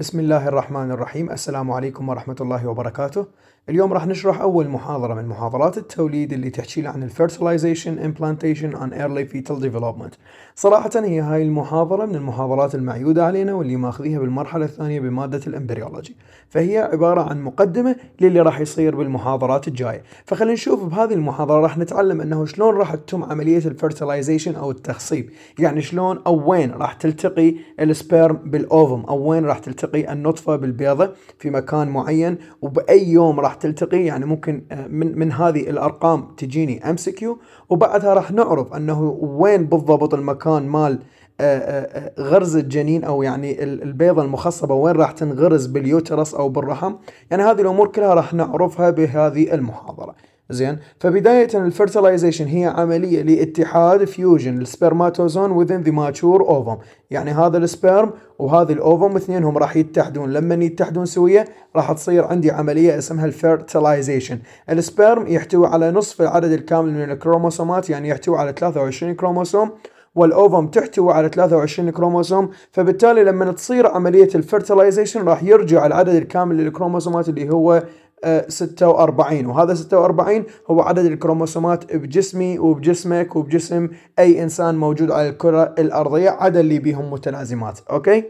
بسم الله الرحمن الرحيم السلام عليكم ورحمة الله وبركاته اليوم راح نشرح أول محاضرة من محاضرات التوليد اللي تحكي عن الفيرتلايزيشن امبلانتيشن on early fetal development صراحة هي هاي المحاضرة من المحاضرات المعيودة علينا واللي ماخذيها بالمرحلة الثانية بمادة الامبريولوجي فهي عبارة عن مقدمة للي راح يصير بالمحاضرات الجاية فخلينا نشوف بهذه المحاضرة راح نتعلم انه شلون راح تتم عملية الفيرتلايزيشن او التخصيب يعني شلون او وين راح تلتقي السبيرم بالاوفم او وين راح تلتقي تلتقي النطفة بالبيضة في مكان معين وبأي يوم راح تلتقي يعني ممكن آه، من, من هذه الأرقام تجيني MCQ وبعدها راح نعرف أنه وين بالضبط المكان مال آه، آه، غرز الجنين او يعني البيضه المخصبه وين راح تنغرز باليوترس او بالرحم يعني هذه الامور كلها راح نعرفها بهذه المحاضره زين فبداية الفرتلايزيشن هي عملية لاتحاد فيوجن السبرماتوزون within the mature ovum يعني هذا السبرم وهذه الاوفم اثنينهم راح يتحدون لما يتحدون سوية راح تصير عندي عملية اسمها الفرتلايزيشن السبرم يحتوي على نصف العدد الكامل من الكروموسومات يعني يحتوي على 23 كروموسوم والاوفم تحتوي على 23 كروموسوم فبالتالي لما تصير عمليه الفرتلايزيشن راح يرجع العدد الكامل للكروموسومات اللي هو 46 وهذا 46 هو عدد الكروموسومات بجسمي وبجسمك وبجسم اي انسان موجود على الكره الارضيه عدا اللي بيهم متلازمات اوكي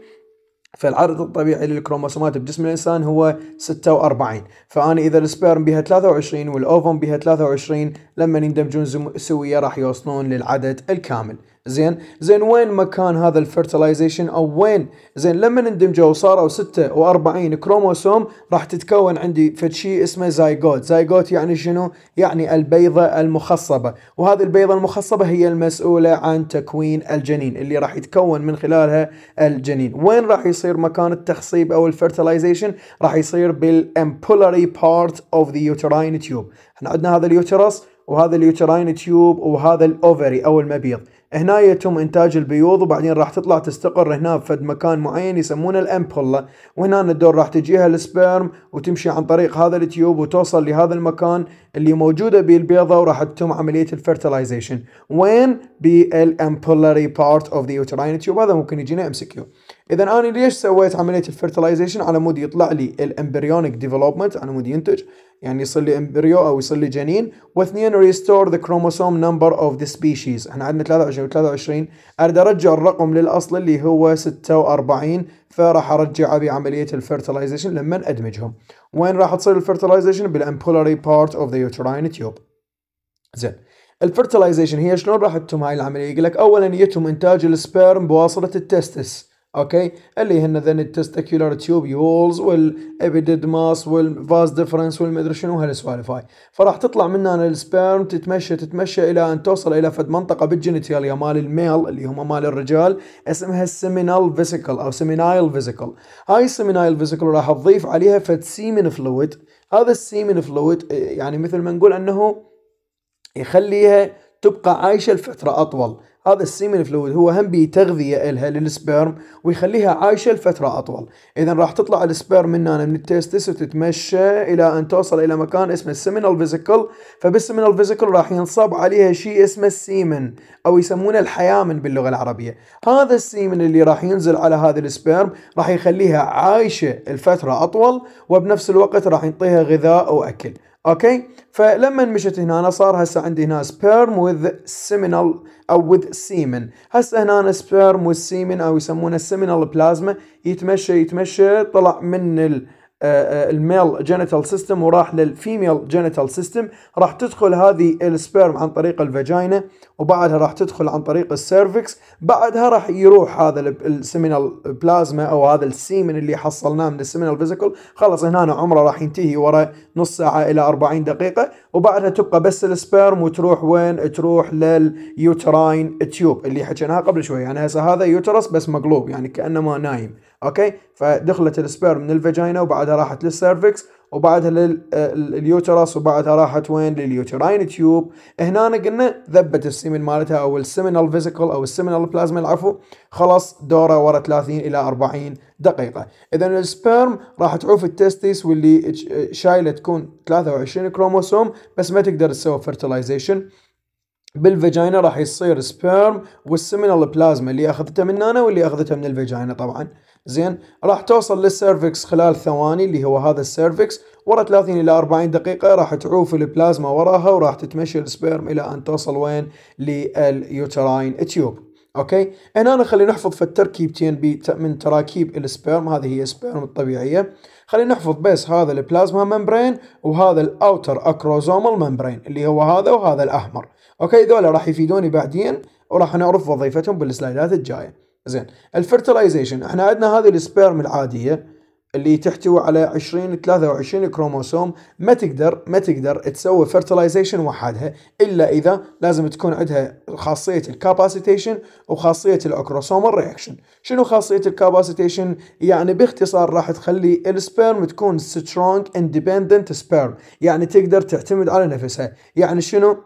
فالعدد الطبيعي للكروموسومات بجسم الانسان هو 46 فانا اذا السبيرم بها 23 والاوفم بها 23 لما يندمجون سويا راح يوصلون للعدد الكامل زين زين وين مكان هذا الفيرتلايزيشن او وين زين لما اندمجوا وصاروا 46 كروموسوم راح تتكون عندي فد شيء اسمه زايجوت زايجوت يعني شنو يعني البيضه المخصبه وهذه البيضه المخصبه هي المسؤوله عن تكوين الجنين اللي راح يتكون من خلالها الجنين وين راح يصير مكان التخصيب او الفيرتلايزيشن راح يصير بالامبولاري بارت اوف ذا يوتراين تيوب احنا عندنا هذا اليوترس وهذا اليوتراين تيوب وهذا الاوفري او المبيض هنا يتم انتاج البيوض وبعدين راح تطلع تستقر هنا بفد مكان معين يسمونه الامبولا وهنا الدور راح تجيها السبيرم وتمشي عن طريق هذا التيوب وتوصل لهذا المكان اللي موجوده به البيضه وراح تتم عمليه الفيرتلايزيشن وين بالامبولاري بارت اوف ذا يوتراين تيوب هذا ممكن يجينا ام سي كيو اذا انا ليش سويت عمليه الفيرتلايزيشن على مود يطلع لي الامبريونيك ديفلوبمنت على مود ينتج يعني يصير لي امبريو او يصير لي جنين واثنين ريستور ذا كروموسوم نمبر اوف ذا سبيشيز احنا عندنا 23 و23 اريد ارجع الرقم للاصل اللي هو 46 فراح ارجعه بعمليه الفيرتلايزيشن لما ادمجهم وين راح تصير الفيرتلايزيشن بالامبولاري بارت اوف ذا يوتراين تيوب زين الفيرتلايزيشن هي شلون راح تتم هاي العمليه يقول لك اولا يتم انتاج السبيرم بواسطه التستس اوكي اللي هن ذن التستكيولار تيوبيولز ماس والفاز ديفرنس والمدري شنو هالسوالف هاي فراح تطلع من هنا السبيرم تتمشى تتمشى الى ان توصل الى فد منطقه بالجينيتاليا مال الميل اللي هم مال الرجال اسمها السيمينال فيسيكل او سيمينايل فيسيكل هاي السيمينايل فيسيكل راح تضيف عليها فد سيمن فلويد هذا السيمن فلويد يعني مثل ما نقول انه يخليها تبقى عايشه لفتره اطول هذا السيمن فلويد هو هم بتغذيه الها للسبيرم ويخليها عايشه لفتره اطول اذا راح تطلع السبيرم من هنا من التستس وتتمشى الى ان توصل الى مكان اسمه السيمينال فيزيكل فبالسيمينال فيزيكل راح ينصب عليها شيء اسمه السيمن او يسمونه الحيامن باللغه العربيه هذا السيمن اللي راح ينزل على هذا السبيرم راح يخليها عايشه لفتره اطول وبنفس الوقت راح يعطيها غذاء واكل اوكي فلما مشت هنا أنا صار هسه عندي هنا سبيرم وذ سيمينال او وذ سيمن هسه هنا سبيرم والسيمن او يسمونه سيمينال بلازما يتمشى يتمشى طلع من ال الميل جينيتال سيستم وراح للفيميل جينيتال سيستم راح تدخل هذه السبيرم عن طريق الفاجينا وبعدها راح تدخل عن طريق السيرفكس بعدها راح يروح هذا السيمينال بلازما او هذا السيمن اللي حصلناه من السيمينال فيزيكل خلص هنا عمره راح ينتهي ورا نص ساعه الى 40 دقيقه وبعدها تبقى بس السبيرم وتروح وين تروح لليوتراين تيوب اللي حكيناها قبل شوي يعني هسه هذا يوترس بس مقلوب يعني كانه ما نايم اوكي فدخلت السبيرم من الفاجينا وبعدها راحت للسيرفكس وبعدها لليوترس وبعدها راحت وين لليوتراين تيوب هنا قلنا ذبت السمن مالتها او السمنال فيزيكال او السمنال بلازما العفو خلاص دوره ورا 30 الى 40 دقيقة اذا السبرم راح تعوف التستيس واللي شايله تكون 23 كروموسوم بس ما تقدر تسوي فرتلايزيشن بالفاجينا راح يصير سبيرم والسيمينال بلازما اللي اخذته من انا واللي اخذتها من الفاجينا طبعا زين راح توصل للسيرفكس خلال ثواني اللي هو هذا السيرفكس ورا 30 الى 40 دقيقه راح تعوف البلازما وراها وراح تتمشى السبيرم الى ان توصل وين لليوتراين تيوب اوكي هنا أنا خلينا نحفظ في التركيبتين من تراكيب السبيرم هذه هي السبيرم الطبيعيه خلينا نحفظ بس هذا البلازما ممبرين وهذا الاوتر اكروزومال ممبرين اللي هو هذا وهذا الاحمر اوكي ذولا راح يفيدوني بعدين وراح نعرف وظيفتهم بالسلايدات الجايه زين الفيرتلايزيشن احنا عندنا هذه السبيرم العاديه اللي تحتوي على 20 23 كروموسوم ما تقدر ما تقدر تسوي فيرتلايزيشن وحدها الا اذا لازم تكون عندها خاصيه الكاباسيتيشن وخاصيه الاكروسوم رياكشن شنو خاصيه الكاباسيتيشن يعني باختصار راح تخلي السبيرم تكون سترونج اندبندنت سبيرم يعني تقدر تعتمد على نفسها يعني شنو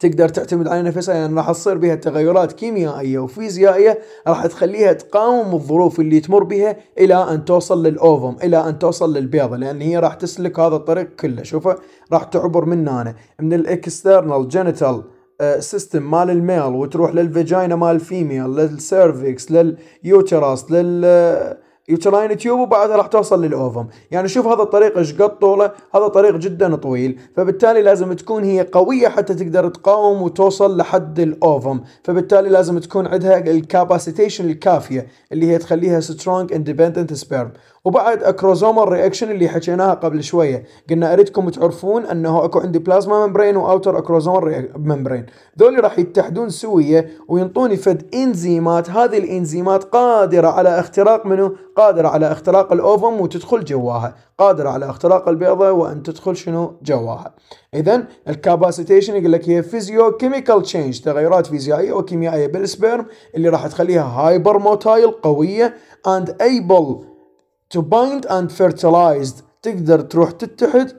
تقدر تعتمد على نفسها لان يعني راح تصير بها تغيرات كيميائيه وفيزيائيه راح تخليها تقاوم الظروف اللي تمر بها الى ان توصل للاوفم الى ان توصل للبيضه لان هي راح تسلك هذا الطريق كله شوفه راح تعبر من هنا من الاكسترنال جينيتال سيستم مال الميل وتروح للفيجينا مال الفيميل للسيرفكس لليوتراس لل آه، يوتراين تيوب وبعدها راح توصل للاوفم يعني شوف هذا الطريق ايش قد طوله هذا طريق جدا طويل فبالتالي لازم تكون هي قويه حتى تقدر تقاوم وتوصل لحد الاوفم فبالتالي لازم تكون عندها الكاباسيتيشن الكافيه اللي هي تخليها سترونج اندبندنت سبيرم وبعد اكروزومال رياكشن اللي حكيناها قبل شويه قلنا اريدكم تعرفون انه اكو عندي بلازما ممبرين واوتر اكروزومال ممبرين ذولي راح يتحدون سويه وينطوني فد انزيمات هذه الانزيمات قادره على اختراق منه قادره على اختراق الاوفم وتدخل جواها قادره على اختراق البيضه وان تدخل شنو جواها اذا الكاباسيتيشن يقول لك هي فيزيو كيميكال تشينج تغيرات فيزيائيه وكيميائيه بالسبيرم اللي راح تخليها هايبر موتايل قويه اند ايبل to bind and fertilized تقدر تروح تتحد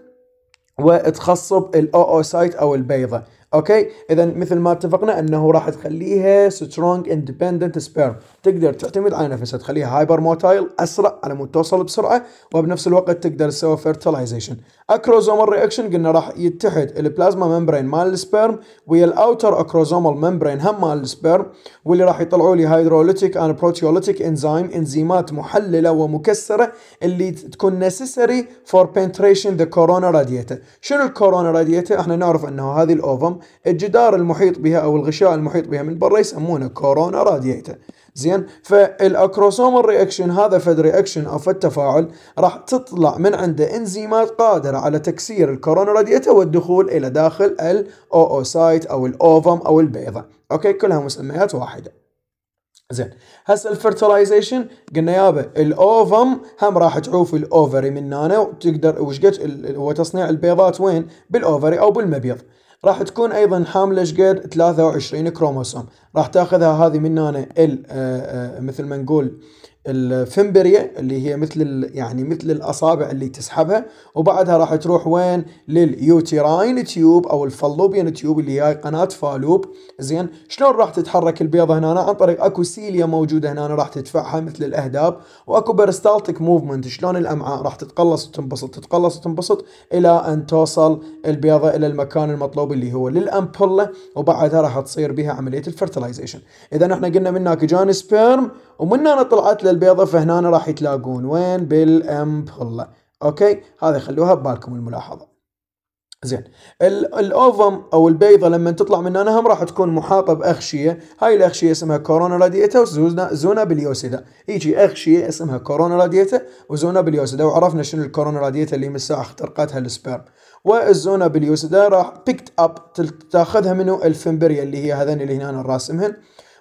وتخصب الاوسايت او البيضه اوكي اذا مثل ما اتفقنا انه راح تخليها سترونج اندبندنت سبيرم تقدر تعتمد على نفسها تخليها هايبر موتايل اسرع على مود توصل بسرعه وبنفس الوقت تقدر تسوي فيرتلايزيشن اكروزومال رياكشن قلنا راح يتحد البلازما ممبرين مال السبرم ويا الاوتر اكروزومال ممبرين هم مال السبرم واللي راح يطلعوا لي هيدروليتيك ان بروتيوليتيك انزيم انزيمات محلله ومكسره اللي تكون نسيسري فور بنتريشن ذا كورونا راديتا شنو الكورونا راديتا احنا نعرف انه هذه الاوفم الجدار المحيط بها او الغشاء المحيط بها من برا يسمونه كورونا راديتا زين فالاكروسومال الرياكشن هذا فد رياكشن او فد تفاعل راح تطلع من عنده انزيمات قادره على تكسير الكورونا راديتا والدخول الى داخل الاوسايت او الاوفم او البيضه اوكي كلها مسميات واحده زين هسه الفرتلايزيشن قلنا يابا الاوفم هم راح تعوف الاوفري من هنا وتقدر وش هو تصنيع البيضات وين بالاوفري او بالمبيض راح تكون ايضا حامله شقد 23 كروموسوم راح تاخذها هذه من هنا ال آه، آه، مثل ما نقول الفمبريا اللي هي مثل يعني مثل الاصابع اللي تسحبها وبعدها راح تروح وين لليوتيراين تيوب او الفالوبيان تيوب اللي هي قناه فالوب زين شلون راح تتحرك البيضه هنا عن طريق اكو سيليا موجوده هنا راح تدفعها مثل الاهداب واكو برستالتيك موفمنت شلون الامعاء راح تتقلص وتنبسط تتقلص وتنبسط الى ان توصل البيضه الى المكان المطلوب اللي هو للامبوله وبعدها راح تصير بها عمليه الفرتلايزيشن اذا احنا قلنا من هناك جاني سبيرم ومن هنا طلعت له البيضة فهنا راح يتلاقون وين بالأمبولة أوكي هذه خلوها ببالكم الملاحظة زين الاوفم او البيضه لما تطلع من هم راح تكون محاطه باغشيه هاي الاغشيه اسمها كورونا راديتا وزونا زونا بليوسيدا يجي اغشيه اسمها كورونا راديتا وزونا بليوسيدا وعرفنا شنو الكورونا راديتا اللي من الساعه اخترقتها السبيرم والزونا بليوسيدا راح بيكت اب تاخذها منه الفمبريا اللي هي هذين اللي هنا راسمهن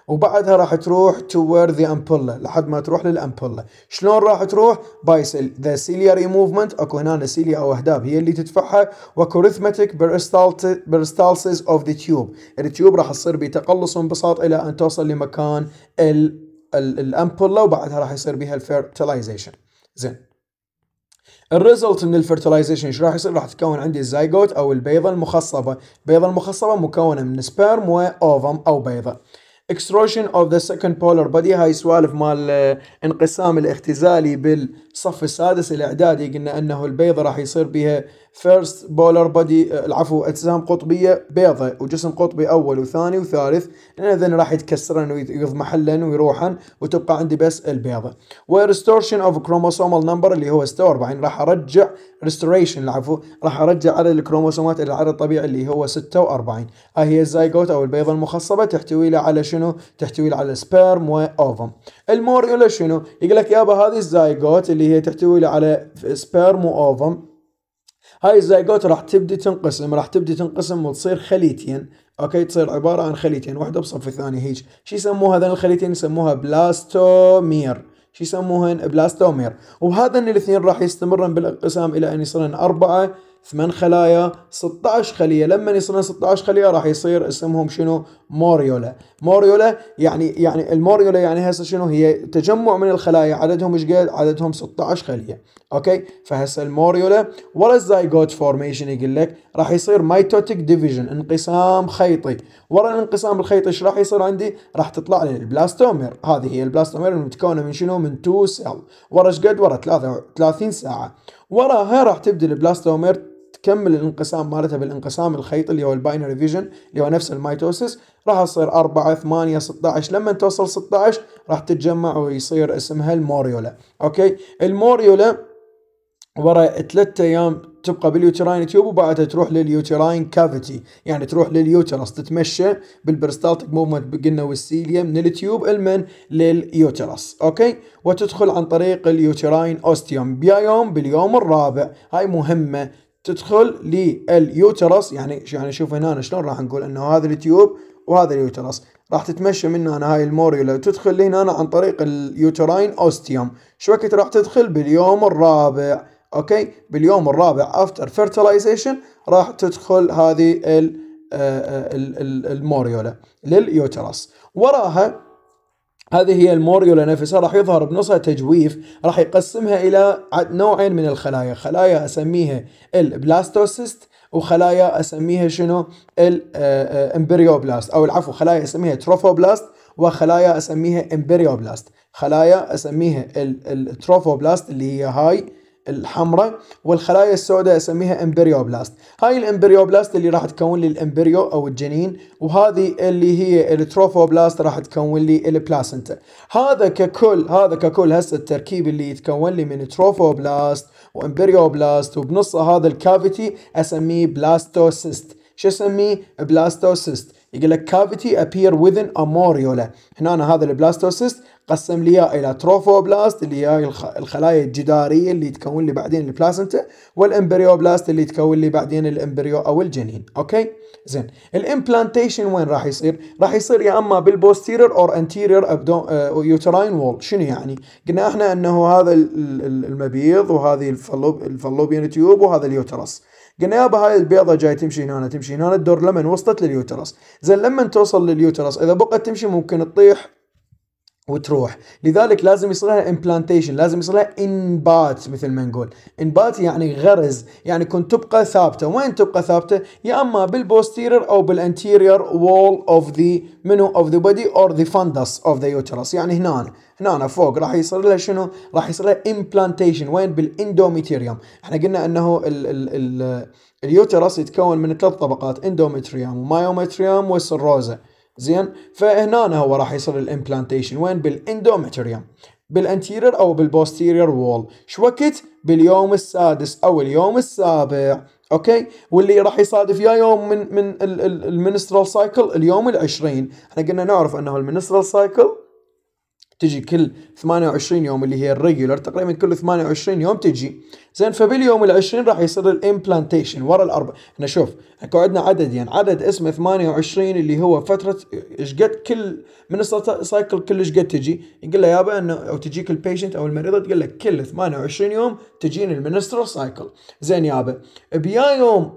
وبعدها راح تروح توورد ذا امبولا لحد ما تروح للامبولا شلون راح تروح باي ذا سيلياري موفمنت اكو هنا سيليا او اهداب هي اللي تدفعها واكو ريثماتيك برستالسيز اوف ذا تيوب التيوب راح تصير بتقلص وانبساط الى ان توصل لمكان الامبولا وبعدها راح يصير بها الفيرتلايزيشن زين الريزلت من الفيرتلايزيشن ايش راح يصير؟ راح تتكون عندي الزايغوت او البيضه المخصبه، البيضه المخصبه مكونه من سبيرم واوفم او بيضه. extrusion of the second polar body هاي سوالف مال آه، انقسام الاختزالي بال الصف السادس الاعدادي قلنا انه البيضة راح يصير بها فيرست بولر بودي العفو اجسام قطبيه بيضة وجسم قطبي اول وثاني وثالث اذا راح يتكسرن ويضمحلن ويروحن وتبقى عندي بس البيضة وريستورشن اوف كروموسومال نمبر اللي هو 46 راح ارجع ريستوريشن العفو راح ارجع عدد الكروموسومات الى العدد الطبيعي اللي هو 46 هاي آه، هي الزايجوت او البيضة المخصبة تحتوي على شنو؟ تحتوي على سبيرم واوفم المور يقول شنو؟ يقول لك يابا هذه الزايجوت اللي هي تحتوي على سبيرم واوفم هاي الزايجوت راح تبدي تنقسم راح تبدي تنقسم وتصير خليتين اوكي تصير عباره عن خليتين واحده بصف الثانيه هيج شو يسموها هذين الخليتين يسموها بلاستومير شو يسموهن بلاستومير وهذا الاثنين راح يستمرن بالانقسام الى ان يصيرن اربعه ثمان خلايا 16 خليه لما يصيرون 16 خليه راح يصير اسمهم شنو موريولا موريولا يعني يعني الموريولا يعني هسه شنو هي تجمع من الخلايا عددهم ايش قد عددهم 16 خليه اوكي فهسه الموريولا ورا الزايغوت فورميشن يقول لك راح يصير مايتوتيك ديفيجن انقسام خيطي ورا الانقسام الخيطي ايش راح يصير عندي راح تطلع لي البلاستومير هذه هي البلاستومير المتكونه من شنو من تو سيل ورا ايش قد ورا 30 ساعه وراها راح تبدا البلاستومير تكمل الانقسام مالتها بالانقسام الخيطي اللي هو الباينري فيجن اللي هو نفس الميتوسيس راح تصير 4 8 16 لما توصل 16 راح تتجمع ويصير اسمها الموريولا اوكي الموريولا ورا ثلاثة ايام تبقى باليوتراين تيوب وبعدها تروح لليوتراين كافيتي يعني تروح لليوترس تتمشى بالبرستالتيك موفمنت قلنا والسيليا من التيوب المن لليوترس اوكي وتدخل عن طريق اليوتراين اوستيوم بيا يوم باليوم الرابع هاي مهمه تدخل لليوترس يعني يعني شوف هنا شلون راح نقول انه هذا التيوب وهذا اليوترس راح تتمشى من هنا هاي الموريولا وتدخل لهنا عن طريق اليوتراين اوستيوم شو وقت راح تدخل باليوم الرابع اوكي باليوم الرابع افتر فيرتلايزيشن راح تدخل هذه آه، آه، الموريولا لليوترس وراها هذه هي الموريولا نفسها راح يظهر بنصها تجويف راح يقسمها الى نوعين من الخلايا خلايا اسميها البلاستوسيست وخلايا اسميها شنو الامبريوبلاست آه، آه، او العفو خلايا اسميها تروفوبلاست وخلايا اسميها امبريوبلاست خلايا اسميها التروفوبلاست اللي هي هاي الحمراء والخلايا السوداء اسميها امبريوبلاست هاي الامبريوبلاست اللي راح تكون لي الامبريو او الجنين وهذه اللي هي التروفوبلاست راح تكون لي البلاسنتا هذا ككل هذا ككل هسه التركيب اللي يتكون لي من تروفوبلاست وامبريوبلاست وبنص هذا الكافيتي اسميه بلاستوسيست شو اسميه بلاستوسيست يقول لك كافيتي ابير within اموريولا هنا هنا هذا البلاستوسيست قسم لي اياه الى تروفوبلاست اللي هي الخلايا الجداريه اللي تكون لي بعدين البلاسنتا والامبريوبلاست اللي تكون لي بعدين الامبريو او الجنين اوكي زين الامبلانتيشن وين راح يصير راح يصير يا اما بالبوستيرير اور انتيرير يوتراين وول شنو يعني قلنا احنا انه هذا المبيض وهذه الفالوبيان تيوب وهذا اليوترس قلنا يابا هاي البيضه جاي تمشي هنا تمشي هنا تدور لمن وصلت لليوترس زين لما توصل لليوترس اذا بقت تمشي ممكن تطيح وتروح لذلك لازم يصير لها امبلانتيشن لازم يصير لها انبات مثل ما نقول انبات يعني غرز يعني كنت تبقى ثابته وين تبقى ثابته يا اما بالبوستيرير او بالانتيرير وول اوف ذا منو اوف ذا بودي اور ذا فندس اوف ذا يوترس يعني هنا هنا فوق راح يصير لها شنو راح يصير لها امبلانتيشن وين بالاندوميتيريوم احنا قلنا انه ال ال ال اليوترس يتكون من ثلاث طبقات اندوميتريوم ومايوميتريوم والسروزه زين فهنا هو راح يصير الامبلانتيشن وين بالاندومتريوم بالانتيرير او بالبوستيرير وول شو وقت باليوم السادس او اليوم السابع اوكي واللي راح يصادف يا يوم من من المنسترال سايكل اليوم العشرين احنا قلنا نعرف انه المنسترال سايكل تجي كل 28 يوم اللي هي الريجولر تقريبا كل 28 يوم تجي زين فباليوم ال 20 راح يصير الامبلانتيشن ورا الاربع احنا شوف اكو عندنا عدد يعني عدد اسمه 28 اللي هو فتره ايش قد كل من السايكل كل ايش قد تجي يقول له يابا انه او تجيك البيشنت او المريضه تقول لك كل 28 يوم تجيني المنسترال سايكل زين يابا بيا يوم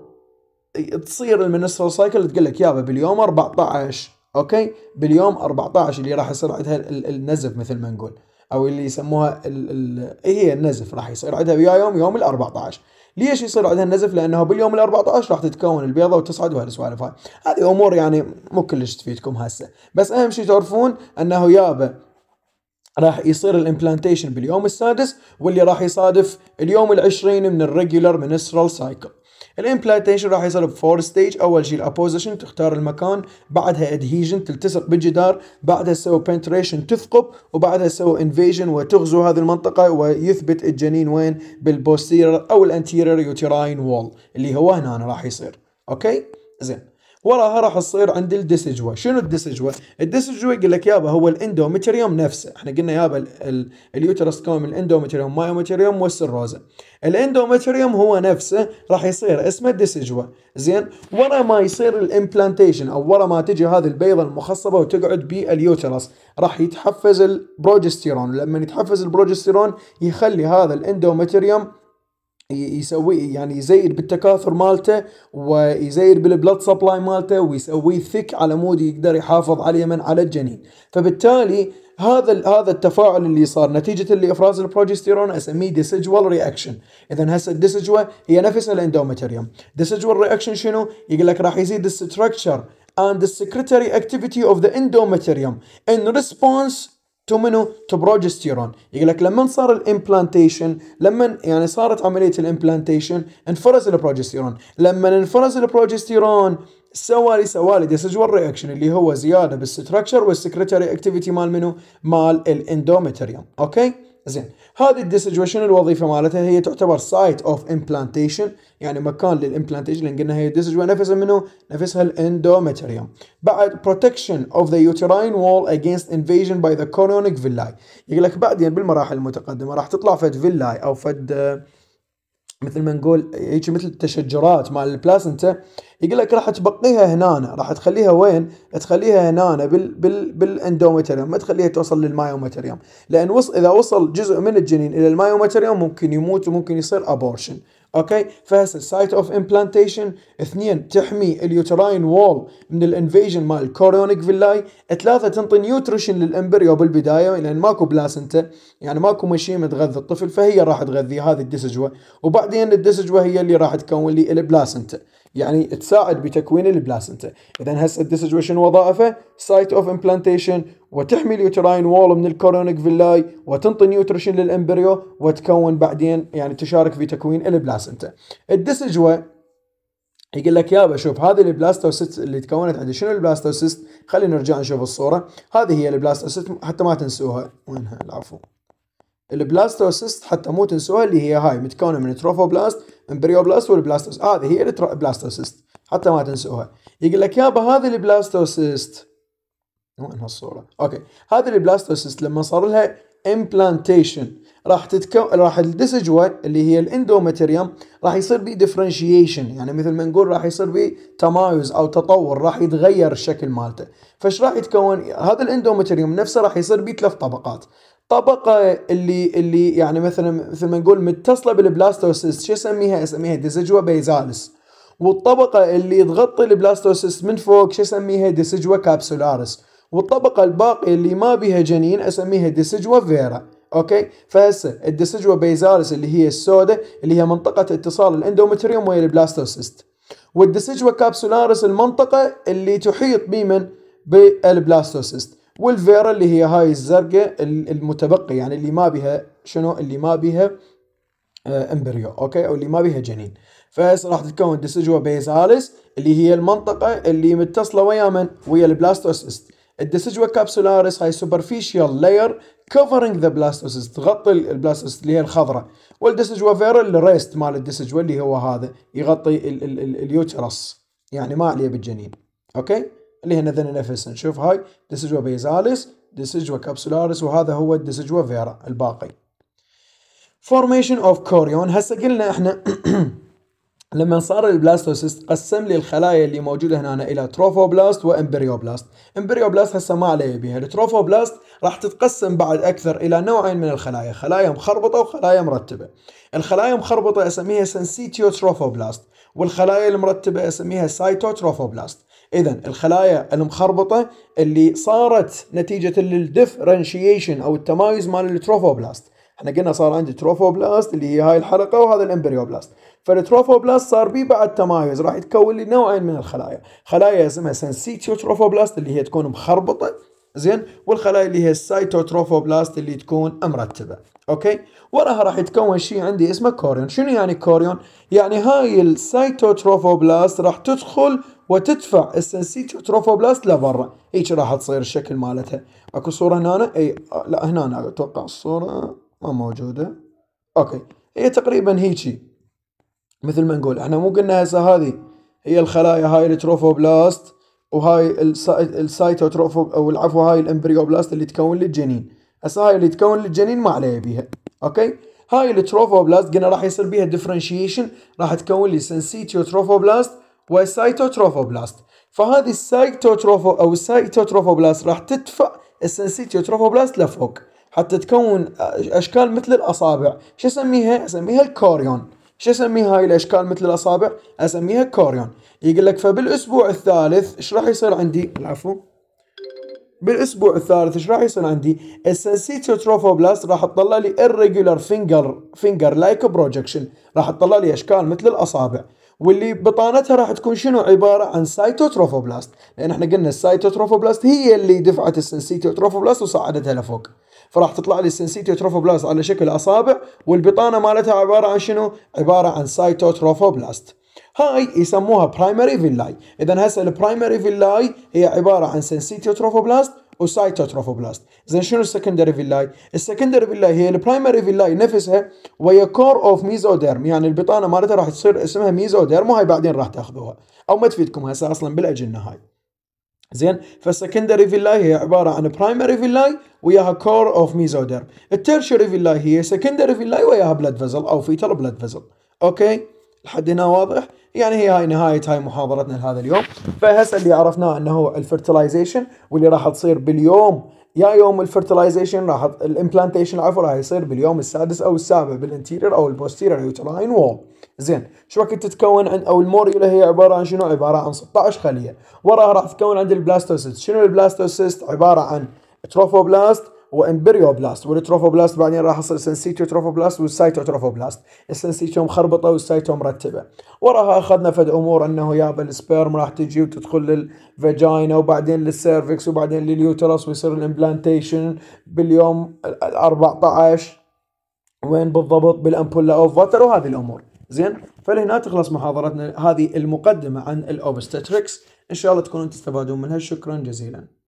تصير المنسترال سايكل تقول لك يابا باليوم 14 اوكي باليوم 14 اللي راح يصير عندها النزف مثل ما نقول او اللي يسموها الـ ال إيه هي النزف راح يصير عندها ويا يوم يوم ال 14 ليش يصير عندها النزف لانه باليوم ال 14 راح تتكون البيضه وتصعد وهالسوالف هاي هذه امور يعني مو كلش تفيدكم هسه بس اهم شيء تعرفون انه يابا راح يصير الامبلانتيشن باليوم السادس واللي راح يصادف اليوم العشرين من الريجولر منسترال سايكل الامبلانتيشن راح يصير بفور ستيج اول شيء الابوزيشن تختار المكان بعدها ادهيجن تلتصق بالجدار بعدها تسوي بنتريشن تثقب وبعدها تسوي انفيجن وتغزو هذه المنطقه ويثبت الجنين وين بالبوستيرر او الانتيرير يوتيراين وول اللي هو هنا راح يصير اوكي زين وراها راح تصير عند الديسجوا شنو الديسجوا الديسجوا يقول لك يابا هو الاندوميتريوم نفسه احنا قلنا يابا اليوترس كوم الاندوميتريوم الاندومتريوم والسروزا الاندوميتريوم هو نفسه راح يصير اسمه ديسجوا زين ورا ما يصير الامبلانتيشن او ورا ما تجي هذه البيضه المخصبه وتقعد باليوترس راح يتحفز البروجستيرون لما يتحفز البروجستيرون يخلي هذا الاندوميتريوم يسوي يعني يزيد بالتكاثر مالته ويزيد بالبلد سبلاي مالته ويسويه ثك على مود يقدر يحافظ عليه من على الجنين فبالتالي هذا هذا التفاعل اللي صار نتيجه لافراز البروجستيرون اسميه ديسيجوال رياكشن اذا هسه الديسجوه هي نفسها الاندومتريوم ديسيجوال رياكشن شنو يقول لك راح يزيد الستركتشر and the secretory activity of the endometrium in response تو منو تو بروجستيرون يقول لك لما صار الامبلانتيشن لما يعني صارت عمليه الامبلانتيشن انفرز البروجستيرون لما انفرز البروجستيرون سوالي سوالي ديسجوال رياكشن اللي هو زياده بالستركشر والسكرتري اكتيفيتي مال منو مال الاندوميتريوم، اوكي زين هذه الديسج شنو الوظيفه مالتها هي تعتبر سايت اوف امبلانتيشن يعني مكان للامبلانتيشن لان قلنا هي الديسج نفسها منه نفسها الاندوميتريوم. بعد بروتكشن اوف ذا يوتراين وول اجينست انفيجن باي ذا كورونيك فيلاي يقول لك بعدين بالمراحل المتقدمه راح تطلع فد فيلاي او فد مثل ما نقول هيك مثل التشجرات مال البلاسنتا يقول لك راح تبقيها هنا راح تخليها وين؟ تخليها هنا بال بال بالاندوميتريوم ما تخليها توصل للمايوميتريوم لان وص اذا وصل جزء من الجنين الى المايوميتريوم ممكن يموت وممكن يصير ابورشن اوكي فهسه سايت اوف امبلانتيشن اثنين تحمي اليوتراين وول من الانفيجن مال الكورونيك فيلاي ثلاثه تنطي نيوتريشن للامبريو بالبدايه لان ماكو بلاسنتا يعني ماكو مشيمه تغذي الطفل فهي راح تغذيه هذه الدسجوه وبعدين الدسجوه هي اللي راح تكون لي البلاسنتا يعني تساعد بتكوين البلاسنتا اذا هسه الديسجويشن شنو وظائفه سايت اوف امبلانتيشن وتحمي اليوتراين وول من الكورونيك فيلاي وتنطي نيوتريشن للامبريو وتكون بعدين يعني تشارك في تكوين البلاسنتا الدسجوه يقول لك يابا شوف هذه البلاستوسيست اللي تكونت عندي شنو البلاستوسيست خلينا نرجع نشوف الصوره هذه هي البلاستوسيست حتى ما تنسوها وينها العفو البلاستوسيست حتى مو تنسوها اللي هي هاي متكونه من تروفوبلاست امبريوبلاست والبلاستوس هذه آه، هي البلاستوسيست حتى ما تنسوها يقول لك يابا هذه البلاستوسيست وين هالصوره اوكي هذه البلاستوسيست لما صار لها امبلانتيشن راح تتكون راح الديسجوا اللي هي الاندوماتيريوم راح يصير بي ديفرنشيشن يعني مثل ما نقول راح يصير بي تمايز او تطور راح يتغير الشكل مالته فايش راح يتكون هذا الاندوماتيريوم نفسه راح يصير بي ثلاث طبقات طبقه اللي اللي يعني مثلا مثل ما نقول متصله بالبلاستوسيست شو اسميها؟ اسميها ديسجوا بيزالس والطبقه اللي تغطي البلاستوسيست من فوق شو اسميها؟ ديسجوا كابسولارس والطبقه الباقيه اللي ما بها جنين اسميها ديسجوا فيرا اوكي فهسه الديسجوا بيزالس اللي هي السوداء اللي هي منطقه اتصال الاندومتريوم ويا البلاستوسيست والديسجوا كابسولارس المنطقه اللي تحيط بمن بالبلاستوسيست والفيرا اللي هي هاي الزرقاء المتبقي يعني اللي ما بها شنو اللي ما بها آه، امبريو اوكي او اللي ما بها جنين فهسه راح تتكون ديسيجوا بيزاليس اللي هي المنطقه اللي متصله ويا من ويا البلاستوسيست الديسيجوا كابسولاريس هاي سوبرفيشال لاير كفرنج ذا بلاستوسيست تغطي البلاستوسيست اللي هي الخضراء والديسيجوا فيرا الريست مال الديسيجوا اللي هو هذا يغطي اليوترس يعني ما عليه بالجنين اوكي اللي هي نذن نفسنا نشوف هاي ديسجوا بيزاليس ديسجوا كابسولاريس وهذا هو ديسجوا فيرا الباقي فورميشن اوف كوريون هسه قلنا احنا لما صار البلاستوسيست قسم لي الخلايا اللي موجوده هنا الى تروفوبلاست وامبريوبلاست امبريوبلاست هسه ما عليه بيها التروفوبلاست راح تتقسم بعد اكثر الى نوعين من الخلايا خلايا مخربطه وخلايا مرتبه الخلايا المخربطه اسميها سنسيتيو تروفوبلاست والخلايا المرتبه اسميها سايتو تروفوبلاست اذا الخلايا المخربطه اللي صارت نتيجه للديفرنشيشن او التمايز مال التروفوبلاست احنا قلنا صار عندي تروفوبلاست اللي هي هاي الحلقه وهذا الامبريوبلاست فالتروفوبلاست صار بيه بعد تمايز راح يتكون لي نوعين من الخلايا خلايا اسمها سنسيتيو تروفوبلاست اللي هي تكون مخربطه زين والخلايا اللي هي السيتوتروفوبلاست اللي تكون مرتبه اوكي وراها راح يتكون شيء عندي اسمه كوريون شنو يعني كوريون يعني هاي السيتوتروفوبلاست راح تدخل وتدفع السنسيتيف تروفوبلاست لبرا هيك راح تصير الشكل مالتها اكو صوره هنا اي لا هنا أنا اتوقع الصوره ما موجوده اوكي هي تقريبا هيجي مثل ما نقول احنا مو قلنا هسه هذه هي الخلايا هاي التروفوبلاست وهاي السايتوتروف او العفو هاي الامبريوبلاست اللي تكون للجنين هسه هاي اللي تكون للجنين ما عليها بيها اوكي هاي التروفوبلاست قلنا راح يصير بيها ديفرنشيشن راح تكون لي سنسيتيو تروفوبلاست والسايتوتروفوبلاست فهذه السايتوتروفو او السايتوتروفوبلاست راح تدفع السنسيتيوتروفوبلاست لفوق حتى تكون اشكال مثل الاصابع شو اسميها اسميها الكوريون شو اسمي هاي الاشكال مثل الاصابع اسميها كوريون يقول لك فبالاسبوع الثالث ايش راح يصير عندي العفو بالاسبوع الثالث ايش راح يصير عندي السنسيتيوتروفوبلاست راح تطلع لي irregular فينجر فينجر لايك بروجكشن راح تطلع لي اشكال مثل الاصابع واللي بطانتها راح تكون شنو عباره عن سايتوتروفوبلاست لان احنا قلنا السايتوتروفوبلاست هي اللي دفعت السنسيتوتروفوبلاست وصعدتها لفوق فراح تطلع لي السنسيتوتروفوبلاست على شكل اصابع والبطانه مالتها عباره عن شنو عباره عن سايتوتروفوبلاست هاي يسموها برايمري فيلاي اذا هسه البرايمري فيلاي هي عباره عن سنسيتوتروفوبلاست وسايتوتروفوبلاست زين شنو السكندري فيلاي السكندري فيلاي هي البرايمري فيلاي نفسها وهي كور اوف ميزوديرم يعني البطانه مالتها راح تصير اسمها ميزوديرم وهاي بعدين راح تاخذوها او ما تفيدكم هسه اصلا بالاجنه هاي زين فالسكندري فيلاي هي عباره عن برايمري فيلاي وياها كور اوف ميزوديرم التيرشري فيلاي هي سكندري فيلاي وياها بلاد فيزل او فيتال بلاد فيزل اوكي لحد هنا واضح يعني هي هاي نهايه هاي محاضرتنا لهذا اليوم فهسه اللي عرفناه انه هو الفرتلايزيشن واللي راح تصير باليوم يا يوم الفرتلايزيشن راح الامبلانتيشن عفوا راح يصير باليوم السادس او السابع بالانتيرير او البوستيرير يوتراين وول زين شو وقت تتكون عند او الموريولا هي عباره عن شنو عباره عن 16 خليه وراها راح تتكون عند البلاستوسيست شنو البلاستوسيست عباره عن تروفوبلاست وامبريوبلاست والتروفوبلاست بعدين راح اصير سنسيتو تروفوبلاست والسايتو تروفوبلاست السنسيتو مخربطه والسايتو مرتبه وراها اخذنا فد امور انه يا بالسبيرم راح تجي وتدخل للفاجينا وبعدين للسيرفكس وبعدين لليوترس ويصير الامبلانتيشن باليوم ال 14 وين بالضبط بالامبولا اوف واتر وهذه الامور زين فلهنا تخلص محاضرتنا هذه المقدمه عن الاوبستاتريكس ان شاء الله تكونون تستفادون منها شكرا جزيلا